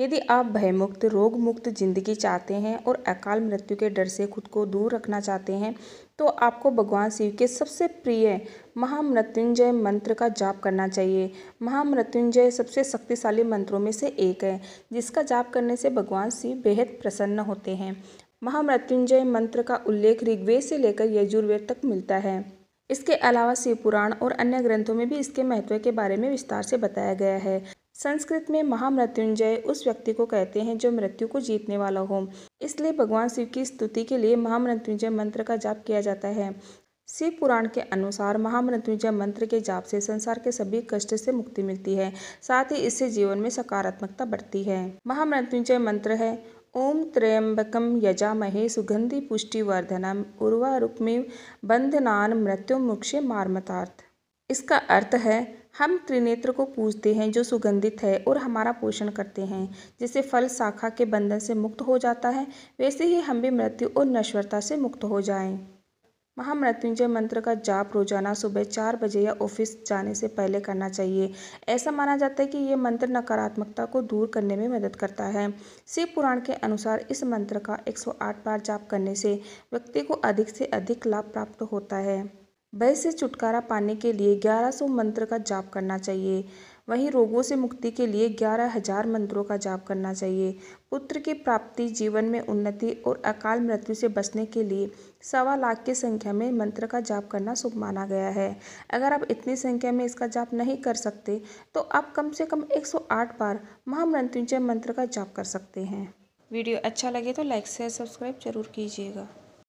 यदि आप भयमुक्त रोग मुक्त जिंदगी चाहते हैं और अकाल मृत्यु के डर से खुद को दूर रखना चाहते हैं तो आपको भगवान शिव के सबसे प्रिय महामृत्युंजय मंत्र का जाप करना चाहिए महामृत्युंजय सबसे शक्तिशाली मंत्रों में से एक है जिसका जाप करने से भगवान शिव बेहद प्रसन्न होते हैं महामृत्युंजय मंत्र का उल्लेख ऋग्वेद से लेकर यजुर्वेद तक मिलता है इसके अलावा शिव पुराण और अन्य ग्रंथों में भी इसके महत्व के बारे में विस्तार से बताया गया है संस्कृत में महामृत्युंजय उस व्यक्ति को कहते हैं जो मृत्यु को जीतने वाला हो इसलिए भगवान शिव की स्तुति के लिए महामृत्युंजय मंत्र का जाप किया जाता है शिव पुराण के अनुसार महामृत्युंजय मंत्र के जाप से संसार के सभी कष्ट से मुक्ति मिलती है साथ ही इससे जीवन में सकारात्मकता बढ़ती है महामृत्युंजय मंत्र है ओम यजा महे सुगंधि पुष्टिवर्धनम उर्वारुक्मि बंधनान मुक्षे मार्मतार्थ इसका अर्थ है हम त्रिनेत्र को पूजते हैं जो सुगंधित है और हमारा पोषण करते हैं जिससे फल शाखा के बंधन से मुक्त हो जाता है वैसे ही हम भी मृत्यु और नश्वरता से मुक्त हो जाएं महामृत्युंजय मंत्र का जाप रोजाना सुबह चार बजे या ऑफिस जाने से पहले करना चाहिए ऐसा माना जाता है कि ये मंत्र नकारात्मकता को दूर करने में मदद करता है शिव पुराण के अनुसार इस मंत्र का 108 बार जाप करने से व्यक्ति को अधिक से अधिक लाभ प्राप्त होता है भय से छुटकारा पाने के लिए 1100 मंत्र का जाप करना चाहिए वहीं रोगों से मुक्ति के लिए ग्यारह हजार मंत्रों का जाप करना चाहिए पुत्र की प्राप्ति जीवन में उन्नति और अकाल मृत्यु से बचने के लिए सवा लाख की संख्या में मंत्र का जाप करना शुभ माना गया है अगर आप इतनी संख्या में इसका जाप नहीं कर सकते तो आप कम से कम 108 बार महामृत्युंजय मंत्र का जाप कर सकते हैं वीडियो अच्छा लगे तो लाइक शेयर सब्सक्राइब जरूर कीजिएगा